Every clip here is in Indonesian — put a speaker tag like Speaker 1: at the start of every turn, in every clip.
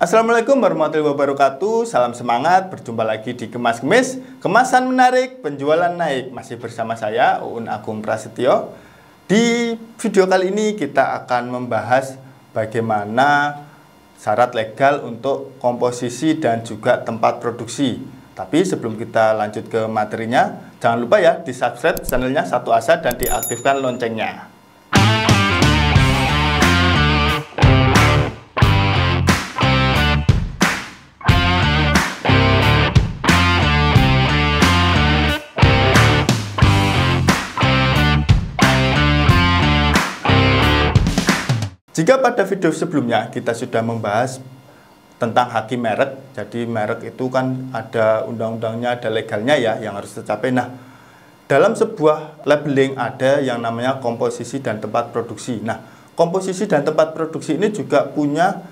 Speaker 1: Assalamualaikum warahmatullahi wabarakatuh Salam semangat, berjumpa lagi di Kemas Kemis Kemasan menarik, penjualan naik Masih bersama saya, Uun Agung Prasetyo Di video kali ini kita akan membahas Bagaimana syarat legal untuk komposisi dan juga tempat produksi Tapi sebelum kita lanjut ke materinya Jangan lupa ya, di subscribe channelnya Satu Asa dan diaktifkan loncengnya Jika pada video sebelumnya kita sudah membahas tentang hakim merek, jadi merek itu kan ada undang-undangnya, ada legalnya ya yang harus tercapai. Nah, dalam sebuah labeling ada yang namanya komposisi dan tempat produksi. Nah, komposisi dan tempat produksi ini juga punya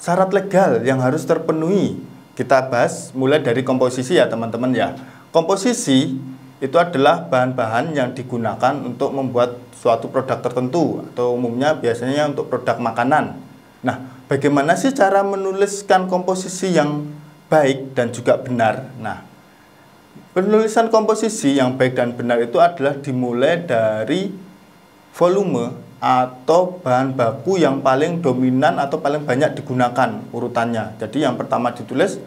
Speaker 1: syarat legal yang harus terpenuhi. Kita bahas mulai dari komposisi ya teman-teman ya. Komposisi itu adalah bahan-bahan yang digunakan untuk membuat suatu produk tertentu atau umumnya biasanya untuk produk makanan. Nah, bagaimana sih cara menuliskan komposisi yang baik dan juga benar? Nah, penulisan komposisi yang baik dan benar itu adalah dimulai dari volume atau bahan baku yang paling dominan atau paling banyak digunakan urutannya. Jadi yang pertama ditulis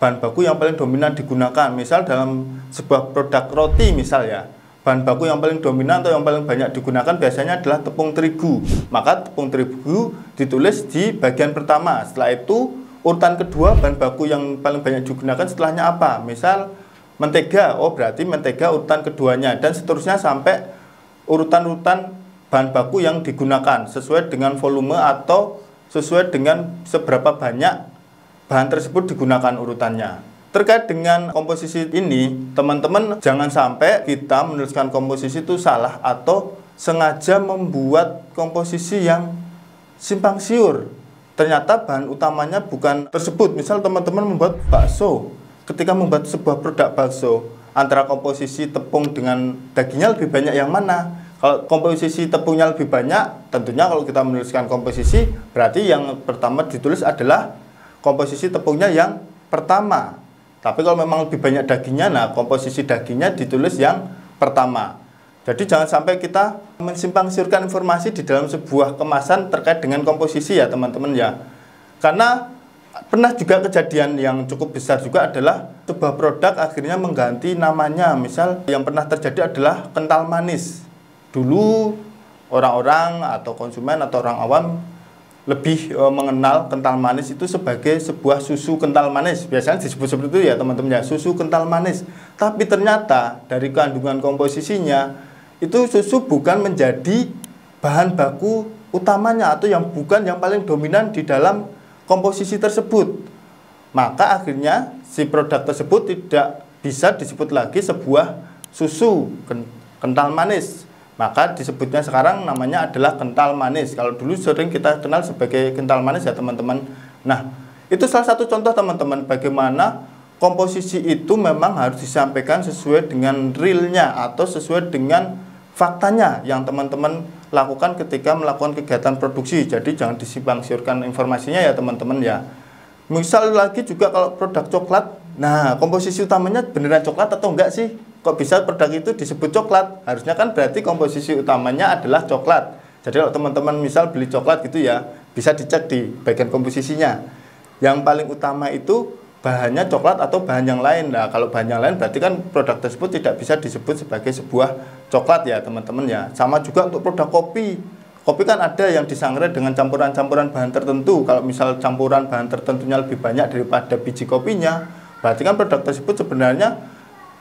Speaker 1: bahan baku yang paling dominan digunakan. Misal dalam sebuah produk roti misal ya, bahan baku yang paling dominan atau yang paling banyak digunakan biasanya adalah tepung terigu. Maka tepung terigu ditulis di bagian pertama. Setelah itu urutan kedua bahan baku yang paling banyak digunakan setelahnya apa? Misal mentega. Oh, berarti mentega urutan keduanya dan seterusnya sampai urutan-urutan bahan baku yang digunakan sesuai dengan volume atau sesuai dengan seberapa banyak bahan tersebut digunakan urutannya. Terkait dengan komposisi ini, teman-teman jangan sampai kita menuliskan komposisi itu salah atau sengaja membuat komposisi yang simpang siur. Ternyata bahan utamanya bukan tersebut. Misal teman-teman membuat bakso, ketika membuat sebuah produk bakso, antara komposisi tepung dengan dagingnya lebih banyak yang mana? Kalau komposisi tepungnya lebih banyak, tentunya kalau kita menuliskan komposisi, berarti yang pertama ditulis adalah komposisi tepungnya yang pertama. Tapi kalau memang lebih banyak dagingnya, nah komposisi dagingnya ditulis yang pertama. Jadi jangan sampai kita mensimpang siurkan informasi di dalam sebuah kemasan terkait dengan komposisi ya teman-teman ya. Karena pernah juga kejadian yang cukup besar juga adalah sebuah produk akhirnya mengganti namanya. Misal yang pernah terjadi adalah kental manis. Dulu orang-orang atau konsumen atau orang awam lebih e, mengenal kental manis itu sebagai sebuah susu kental manis. Biasanya disebut seperti itu ya teman-teman ya, susu kental manis. Tapi ternyata dari kandungan komposisinya itu susu bukan menjadi bahan baku utamanya atau yang bukan yang paling dominan di dalam komposisi tersebut. Maka akhirnya si produk tersebut tidak bisa disebut lagi sebuah susu kental manis maka disebutnya sekarang namanya adalah kental manis. Kalau dulu sering kita kenal sebagai kental manis ya teman-teman. Nah, itu salah satu contoh teman-teman bagaimana komposisi itu memang harus disampaikan sesuai dengan realnya atau sesuai dengan faktanya yang teman-teman lakukan ketika melakukan kegiatan produksi. Jadi jangan disimpang siurkan informasinya ya teman-teman ya. Misal lagi juga kalau produk coklat, nah komposisi utamanya beneran coklat atau enggak sih? kok bisa produk itu disebut coklat? Harusnya kan berarti komposisi utamanya adalah coklat. Jadi kalau teman-teman misal beli coklat gitu ya, bisa dicek di bagian komposisinya. Yang paling utama itu bahannya coklat atau bahan yang lain. Nah, kalau bahan yang lain berarti kan produk tersebut tidak bisa disebut sebagai sebuah coklat ya, teman-teman ya. Sama juga untuk produk kopi. Kopi kan ada yang disangrai dengan campuran-campuran bahan tertentu. Kalau misal campuran bahan tertentunya lebih banyak daripada biji kopinya, berarti kan produk tersebut sebenarnya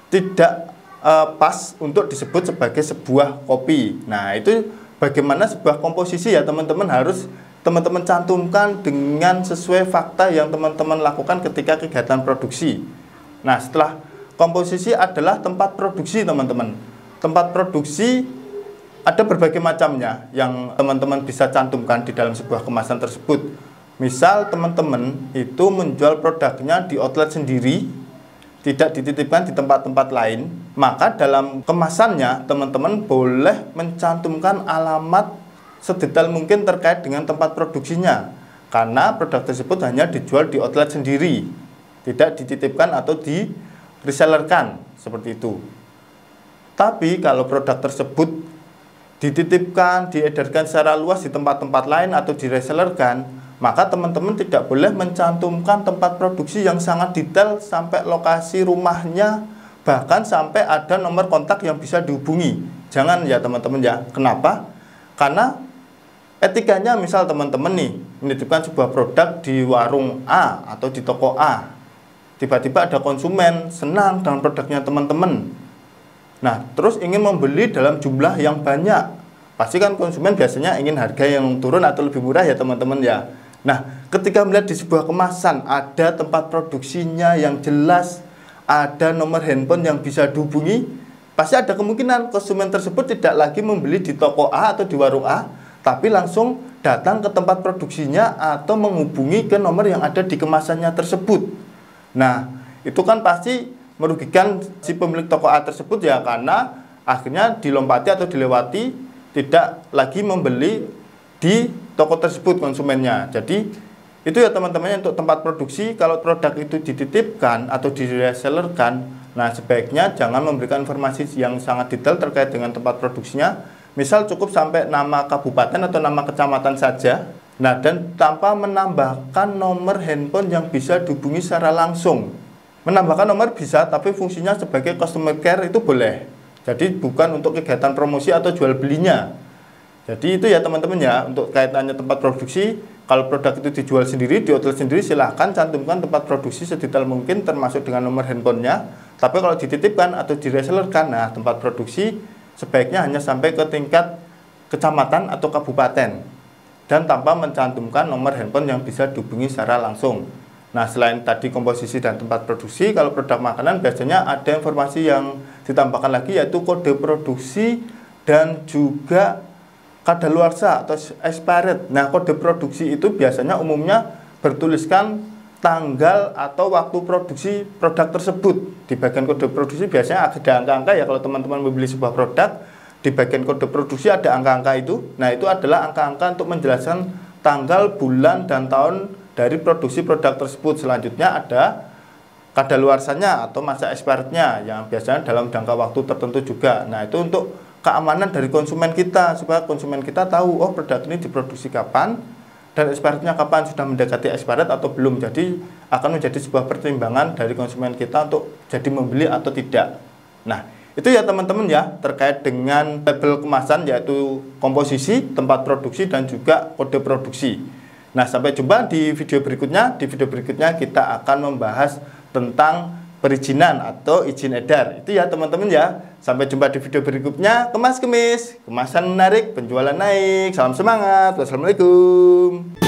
Speaker 1: tidak uh, pas untuk disebut sebagai sebuah kopi. Nah, itu bagaimana sebuah komposisi ya teman-teman harus teman-teman cantumkan dengan sesuai fakta yang teman-teman lakukan ketika kegiatan produksi. Nah, setelah komposisi adalah tempat produksi teman-teman. Tempat produksi ada berbagai macamnya yang teman-teman bisa cantumkan di dalam sebuah kemasan tersebut. Misal teman-teman itu menjual produknya di outlet sendiri tidak dititipkan di tempat-tempat lain, maka dalam kemasannya teman-teman boleh mencantumkan alamat sedetail mungkin terkait dengan tempat produksinya. Karena produk tersebut hanya dijual di outlet sendiri, tidak dititipkan atau di resellerkan seperti itu. Tapi kalau produk tersebut dititipkan, diedarkan secara luas di tempat-tempat lain atau diresellerkan, maka teman-teman tidak boleh mencantumkan tempat produksi yang sangat detail sampai lokasi rumahnya bahkan sampai ada nomor kontak yang bisa dihubungi jangan ya teman-teman ya kenapa karena etikanya misal teman-teman nih menitipkan sebuah produk di warung A atau di toko A tiba-tiba ada konsumen senang dengan produknya teman-teman nah terus ingin membeli dalam jumlah yang banyak pasti kan konsumen biasanya ingin harga yang turun atau lebih murah ya teman-teman ya Nah, ketika melihat di sebuah kemasan ada tempat produksinya yang jelas, ada nomor handphone yang bisa dihubungi, pasti ada kemungkinan konsumen tersebut tidak lagi membeli di toko A atau di warung A, tapi langsung datang ke tempat produksinya atau menghubungi ke nomor yang ada di kemasannya tersebut. Nah, itu kan pasti merugikan si pemilik toko A tersebut ya karena akhirnya dilompati atau dilewati tidak lagi membeli di toko tersebut konsumennya. Jadi itu ya teman-teman untuk tempat produksi kalau produk itu dititipkan atau diresellerkan, nah sebaiknya jangan memberikan informasi yang sangat detail terkait dengan tempat produksinya. Misal cukup sampai nama kabupaten atau nama kecamatan saja. Nah, dan tanpa menambahkan nomor handphone yang bisa dihubungi secara langsung. Menambahkan nomor bisa, tapi fungsinya sebagai customer care itu boleh. Jadi bukan untuk kegiatan promosi atau jual belinya. Jadi itu ya teman-teman ya untuk kaitannya tempat produksi kalau produk itu dijual sendiri di hotel sendiri silahkan cantumkan tempat produksi sedetail mungkin termasuk dengan nomor handphonenya tapi kalau dititipkan atau diresellerkan nah tempat produksi sebaiknya hanya sampai ke tingkat kecamatan atau kabupaten dan tanpa mencantumkan nomor handphone yang bisa dihubungi secara langsung nah selain tadi komposisi dan tempat produksi kalau produk makanan biasanya ada informasi yang ditambahkan lagi yaitu kode produksi dan juga kadaluarsa atau expired. Nah, kode produksi itu biasanya umumnya bertuliskan tanggal atau waktu produksi produk tersebut. Di bagian kode produksi biasanya ada angka-angka ya kalau teman-teman membeli sebuah produk, di bagian kode produksi ada angka-angka itu. Nah, itu adalah angka-angka untuk menjelaskan tanggal, bulan, dan tahun dari produksi produk tersebut. Selanjutnya ada kadaluarsanya atau masa expirednya yang biasanya dalam jangka waktu tertentu juga. Nah, itu untuk keamanan dari konsumen kita supaya konsumen kita tahu oh produk ini diproduksi kapan dan expirednya kapan sudah mendekati expired atau belum jadi akan menjadi sebuah pertimbangan dari konsumen kita untuk jadi membeli atau tidak nah itu ya teman-teman ya terkait dengan label kemasan yaitu komposisi tempat produksi dan juga kode produksi nah sampai jumpa di video berikutnya di video berikutnya kita akan membahas tentang perizinan atau izin edar itu ya teman-teman ya Sampai jumpa di video berikutnya. Kemas kemis, kemasan menarik, penjualan naik. Salam semangat. Wassalamualaikum.